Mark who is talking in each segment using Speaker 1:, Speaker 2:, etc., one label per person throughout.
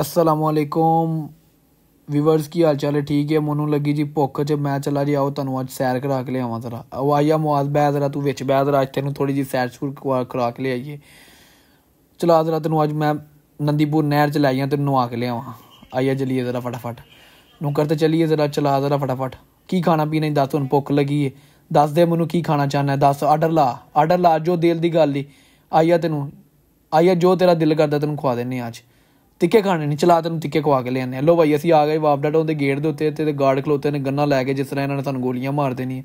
Speaker 1: আসসালামু আলাইকুম viewers কি حال চলে ঠিক এ মনু লাগি জি ভোক জব মে چلا যাও তানু আজ sair کراকে লে আواں জরা ও আইয়া মুয়াজ বে জরা তু ভেচ বে জরা ইতে নু থোডি জি sair স্কুল کراকে লে আইয়ে چلا জরা তেনু আজ মে নন্দীবুর নহর চ লাইয়া তেনু ও আকে লে আواں আইয়া জলি এ জরা ফটাফট নকার তে চলি এ জরা چلا জরা ফটাফট কি খানা পিনা দস তন পুক লাগি এ দস দে মেনু কি খানা চাননা দস অর্ডার লা অর্ডার লা জো দিল দি গাল এ আইয়া তেনু আইয়া জো তেরা দিল করদা তেনু খোয়া দেনে আজ ਤਿੱਕੇ ਖਾਣੇ ਨਹੀਂ ਚਲਾ ਤੈਨੂੰ ਤਿੱਕੇ ਖਵਾ ਕੇ ਲਿਆਨੇ ਲੋ ਭਾਈ ਅਸੀਂ ਆ ਗਏ ਵਾਪਡਾਟੋਂ ਦੇ ਗੇਟ ਦੇ ਉੱਤੇ ਤੇ ਗਾਰਡ ਖਲੋਤੇ ਨੇ ਗੰਨਾ ਲੈ ਕੇ ਜਿਸ ਤਰ੍ਹਾਂ ਇਹਨਾਂ ਨੇ ਸਾਨੂੰ ਗੋਲੀਆਂ ਮਾਰ ਦੇਣੀਆਂ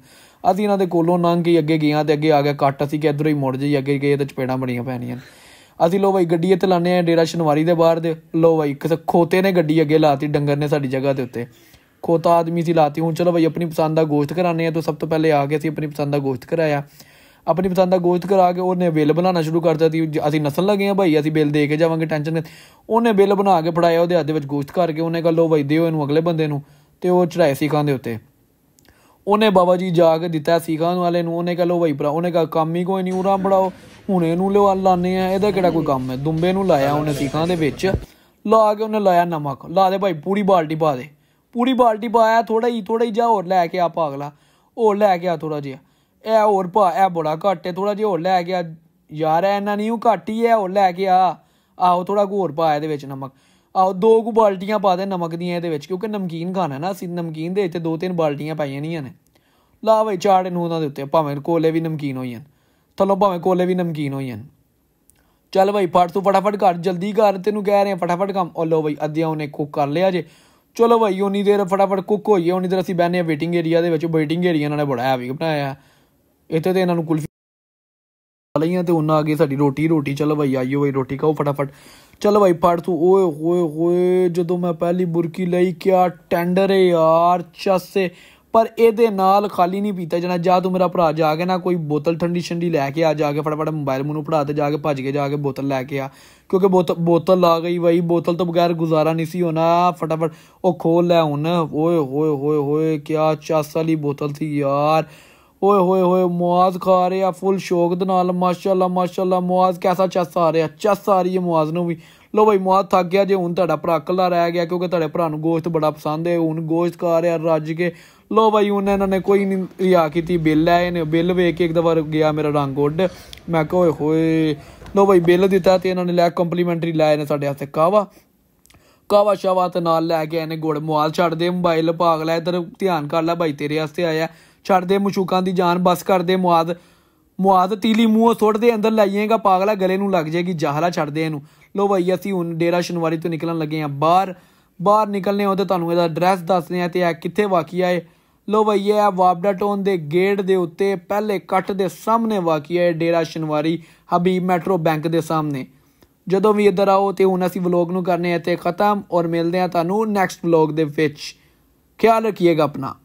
Speaker 1: ਅਸੀਂ ਇਹਨਾਂ ਦੇ ਕੋਲੋਂ ਲੰਘ ਕੇ ਅੱਗੇ ਗਿਆ ਤੇ ਅੱਗੇ ਆ ਗਿਆ ਕੱਟ ਅਸੀਂ ਕਿ ਇਧਰੋਂ ਹੀ ਮੁੜ ਜਾਈ ਅੱਗੇ ਗਏ ਤੇ ਚਪੇੜਾਂ ਬੜੀਆਂ ਪੈਣੀਆਂ ਅਸੀਂ ਲੋ ਭਾਈ ਗੱਡੀ ਇੱਥੇ ਲਾਣੇ ਆ ਡੇਰਾ ਸ਼ਨਵਾਰੀ ਦੇ ਬਾਹਰ ਦੇ ਲੋ ਭਾਈ ਖੋਤੇ ਨੇ ਗੱਡੀ ਅੱਗੇ ਲਾਤੀ ਡੰਗਰ ਨੇ ਸਾਡੀ ਜਗ੍ਹਾ ਦੇ ਉੱਤੇ ਖੋਤਾ ਆਦਮੀ ਸੀ ਲਾਤੀ ਹੁਣ ਚਲੋ ਭਾਈ ਆਪਣੀ ਪਸੰਦ ਦਾ ਗੋਸ਼ਤ ਕਰਾਣੇ ਆ ਤਾਂ ਸਭ ਤੋਂ ਪਹਿਲੇ ਆ ਕੇ ਅਸੀਂ ਆਪਣੀ ਪਸੰਦ ਦਾ ਗੋਸ਼ਤ ਕਰਾਇਆ ਆਪਣੀ ਪਸੰਦ ਦਾ ਗੋਸ਼ਤ ਕਰਾ ਕੇ ਉਹਨੇ ਬਿੱਲ ਬਣਾਉਣਾ ਸ਼ੁਰੂ ਕਰ ਦਿੱਤੀ ਅਸੀਂ ਨਸਲ ਲਗੇ ਆ ਭਾਈ ਅਸੀਂ ਬਿੱਲ ਦੇ ਕੇ ਜਾਵਾਂਗੇ ਟੈਨਸ਼ਨ ਨਹੀਂ ਉਹਨੇ ਬਿੱਲ ਬਣਾ ਕੇ ਫੜਾਇਆ ਉਹਦੇ ਹੱਥ ਦੇ ਵਿੱਚ ਗੋਸ਼ਤ ਕਰਕੇ ਉਹਨੇ ਕਹ ਲੋ ਭਾਈ ਦਿਓ ਇਹਨੂੰ ਅਗਲੇ ਬੰਦੇ ਨੂੰ ਤੇ ਉਹ ਚੜਾਏ ਸਿੱਖਾਂ ਦੇ ਉੱਤੇ ਉਹਨੇ ਬਾਬਾ ਜੀ ਜਾ ਕੇ ਦਿੱਤਾ ਸਿੱਖਾਂ ਵਾਲੇ ਨੂੰ ਉਹਨੇ ਕਹ ਲੋ ਭਾਈ ਭਰਾ ਉਹਨੇ ਕਹ ਕੰਮ ਹੀ ਕੋਈ ਨਹੀਂ ਉਰਾਂ ਬੜਾਓ ਹੁਣ ਇਹਨੂੰ ਲਿਓ ਲਾਣੇ ਆ ਇਹਦਾ ਕਿਹੜਾ ਕੋਈ ਕੰਮ ਹੈ ਦੁੰਬੇ ਨੂੰ ਲਾਇਆ ਉਹਨੇ ਸੀਖਾਂ ਦੇ ਵਿੱਚ ਲਾ ਕੇ ਉਹਨੇ ਲਾਇਆ ਨਮਕ ਲਾ ਦੇ ਭਾਈ ਪੂਰੀ ਬਾਲਟੀ ਪਾ ਦੇ ਪੂਰੀ ਬਾਲਟੀ ਪਾਇਆ ਥੋੜਾ ਹੀ ਥੋੜਾ ਹੀ ਜਾ ਹੋਰ ਲੈ ਕੇ ਆ ਪਾਗਲਾ ਹੋਰ ਲੈ ਕੇ ਆ ਥੋੜਾ ਜਿਹਾ ਇਹ ਹੋਰ ਭਾ ਇਹ ਬੜਾ ਘੱਟ ਥੋੜਾ ਜਿਹਾ ਹੋਰ ਲੈ ਗਿਆ ਯਾਰ ਐ ਇਹਨਾਂ ਨਹੀਂ ਉਹ ਘੱਟ ਹੀ ਹੈ ਹੋਰ ਲੈ ਕੇ ਆ ਆਓ ਥੋੜਾ ਹੋਰ ਪਾ ਇਹਦੇ ਵਿੱਚ ਨਮਕ ਆਓ ਦੋ ਕੁ ਬਾਲਟੀਆਂ ਪਾ ਦੇ ਨਮਕ ਦੀਆਂ ਇਹਦੇ ਵਿੱਚ ਕਿਉਂਕਿ ਨਮਕੀਨ ਖਾਣਾ ਨਾ ਅਸੀਂ ਨਮਕੀਨ ਦੇ ਵਿੱਚ ਦੋ ਤਿੰਨ ਬਾਲਟੀਆਂ ਪਾਈਆਂ ਨਹੀਂਆਂ ਨੇ ਲਾ ਭਾਈ ਚਾੜੇ ਨੂੰ ਉਹਨਾਂ ਦੇ ਉੱਤੇ ਭਾਵੇਂ ਕੋਲੇ ਵੀ ਨਮਕੀਨ ਹੋਈਆਂ ਥੱਲੋਂ ਭਾਵੇਂ ਕੋਲੇ ਵੀ ਨਮਕੀਨ ਹੋਈਆਂ ਚੱਲ ਭਾਈ ਫਟ ਤੂੰ ਫਟਾਫਟ ਕਰ ਜਲਦੀ ਕਰ ਤੈਨੂੰ ਕਹਿ ਰਹੇ ਆ ਫਟਾਫਟ ਕੰਮ ਓ ਲੋ ਭਾਈ ਅੱਧਿਆ ਉਹਨੇ ਕੁੱਕ ਕਰ ਲਿਆ ਜੇ ਚਲੋ ਭਾਈ ਉਨੀ ਦੇਰ ਫਟਾਫਟ ਕੁੱਕ ਹੋਈਏ ਉਨੀ ਦੇਰ ਅਸੀਂ ਬੈਨੇ ਵੇਟਿੰਗ ਏਰੀਆ ਦੇ ਵਿੱਚ ਵੇਟਿੰਗ ਏਰੀਆ ਨਾਲ ਬੜਾ ਹੈਵੀ ਬਣਾਇਆ ਇੱਥੇ ਤੇ ਇਹਨਾਂ ਨੂੰ ਕੁਲਫੀ ਲਈਆਂ ਤੇ ਉਹਨਾਂ ਅੱਗੇ ਸਾਡੀ ਰੋਟੀ ਰੋਟੀ ਚੱਲ ਭਾਈ ਆਈਓ ਭਾਈ ਰੋਟੀ ਖਾਓ ਫਟਾਫਟ ਚੱਲ ਭਾਈ ਫੜ ਤੂੰ ਓਏ ਹੋਏ ਹੋਏ ਜਦੋਂ ਮੈਂ ਪਹਿਲੀ ਬੁਰਕੀ ਲਈ ਕਿਆ ਟੈਂਡਰ ਹੈ ਯਾਰ ਚਾਸੇ ਪਰ ਇਹਦੇ ਨਾਲ ਖਾਲੀ ਨਹੀਂ ਪੀਤਾ ਜਣਾ ਜਾ ਤੂੰ ਮੇਰਾ ਭਰਾ ਜਾ ਕੇ ਨਾ ਕੋਈ ਬੋਤਲ ਠੰਡੀ ਛੰਡੀ ਲੈ ਕੇ ਆ ਜਾ ਕੇ ਫਟਾਫਟ ਮੋਬਾਈਲ ਨੂੰ ਪੜਾ ਤੇ ਜਾ ਕੇ ਭੱਜ ਕੇ ਜਾ ਕੇ ਬੋਤਲ ਲੈ ਕੇ ਆ ਕਿਉਂਕਿ ਬੋਤਲ ਆ ਗਈ ਬਾਈ ਬੋਤਲ ਤੋਂ ਬਗੈਰ ਗੁਜ਼ਾਰਾ ਨਹੀਂ ਸੀ ਹੋਣਾ ਫਟਾਫਟ ਉਹ ਖੋਲ ਲੈ ਹੁਣ ਓਏ ਹੋਏ ਹੋਏ ਹੋਏ ਕਿਆ ਚਾਸ ਵਾਲੀ ਬੋਤਲ ਸੀ ਯਾਰ ਓਏ ਹੋਏ ਹੋਏ ਮੁਆਜ਼ ਖਾ ਰਿਹਾ ਫੁੱਲ ਸ਼ੌਕ ਦੇ ਨਾਲ ਮਾਸ਼ਾਅੱਲਾ ਮਾਸ਼ਾਅੱਲਾ ਮੁਆਜ਼ ਕਿਹਦਾ ਚੱਸ ਆ ਰਿਹਾ ਚੱਸ ਆ ਰਹੀ ਹੈ ਮੁਆਜ਼ ਨੂੰ ਵੀ ਲੋ ਭਾਈ ਮੁਆਜ਼ ਥੱਕ ਗਿਆ ਜੇ ਹੁਣ ਤੁਹਾਡਾ ਭਰਾ ਕੱਲਾ ਰਹਿ ਗਿਆ ਕਿਉਂਕਿ ਤੁਹਾਡੇ ਭਰਾ ਨੂੰ ਗੋਸ਼ਤ ਬੜਾ ਪਸੰਦ ਹੈ ਹੁਣ ਗੋਸ਼ਤ ਖਾ ਰਿਹਾ ਰੱਜ ਕੇ ਲੋ ਭਾਈ ਹੁਣ ਇਹਨਾਂ ਨੇ ਕੋਈ ਨਹੀਂ ਰਿਆ ਕੀਤੀ ਬਿੱਲ ਆਏ ਨੇ ਬਿੱਲ ਵੇਖ ਕੇ ਇੱਕ ਦਵਾਰ ਗਿਆ ਮੇਰਾ ਰੰਗ ਉੱਡ ਮੈਂ ਕਿਹਾ ਓਏ ਹੋਏ ਲੋ ਭਾਈ ਬਿੱਲ ਦਿੱਤਾ ਤੇ ਇਹਨਾਂ ਨੇ ਲੈ ਕੰਪਲੀਮੈਂਟਰੀ ਲਾਇਆ ਨੇ ਸਾਡੇ ਹੱਥੇ ਕਾਵਾ ਕਾਵਾ ਸ਼ਾਵਾ ਤੇ ਨਾਲ ਲੈ ਕੇ ਆਏ ਨੇ ਗੁੜ ਮੁਆਲ ਛੱਡ ਦੇ ਮੋਬਾਈਲ ਪਾਗਲਾ ਇਧਰ ਧਿਆਨ ਕਰ ਲੈ ਭਾਈ ਤੇਰੇ ਵਾਸਤੇ ਆਇਆ ਛੱਡਦੇ ਮਸ਼ੂਕਾਂ ਦੀ ਜਾਨ ਬਸ ਕਰਦੇ ਮੁਆਦ ਮੁਆਦ ਤੀਲੀ ਮੂੰਹ ਸੁੱਟਦੇ ਅੰਦਰ ਲਾਈਏਗਾ ਪਾਗਲਾ ਗਲੇ ਨੂੰ ਲੱਗ ਜਾਏਗੀ ਜਾਹਲਾ ਛੱਡਦੇ ਇਹਨੂੰ ਲੋ ਭਾਈ ਅਸੀਂ ਹੁਣ ਡੇਰਾ ਸ਼ਨਵਾਰੀ ਤੋਂ ਨਿਕਲਣ ਲੱਗੇ ਆ ਬਾਹਰ ਬਾਹਰ ਨਿਕਲਨੇ ਹੋ ਤੇ ਤੁਹਾਨੂੰ ਇਹਦਾ ਐਡਰੈਸ ਦੱਸਦੇ ਆ ਤੇ ਇਹ ਕਿੱਥੇ ਵਾਕੀ ਆਏ ਲੋ ਭਾਈ ਇਹ ਵਾਬਡਾ ਟੋਨ ਦੇ ਗੇਟ ਦੇ ਉੱਤੇ ਪਹਿਲੇ ਕੱਟ ਦੇ ਸਾਹਮਣੇ ਵਾਕੀ ਹੈ ਡੇਰਾ ਸ਼ਨਵਾਰੀ ਹਬੀਬ ਮੈਟਰੋ ਬੈਂਕ ਦੇ ਸਾਹਮਣੇ ਜਦੋਂ ਵੀ ਇੱਧਰ ਆਓ ਤੇ ਹੁਣ ਅਸੀਂ ਵਲੌਗ ਨੂੰ ਕਰਨੇ ਆ ਤੇ ਖਤਮ ਔਰ ਮਿਲਦੇ ਆ ਤੁਹਾਨੂੰ ਨੈਕਸਟ ਵਲੌਗ ਦੇ ਵਿੱਚ ਖਿਆਲ ਰੱਖਿਏਗਾ ਆਪਣਾ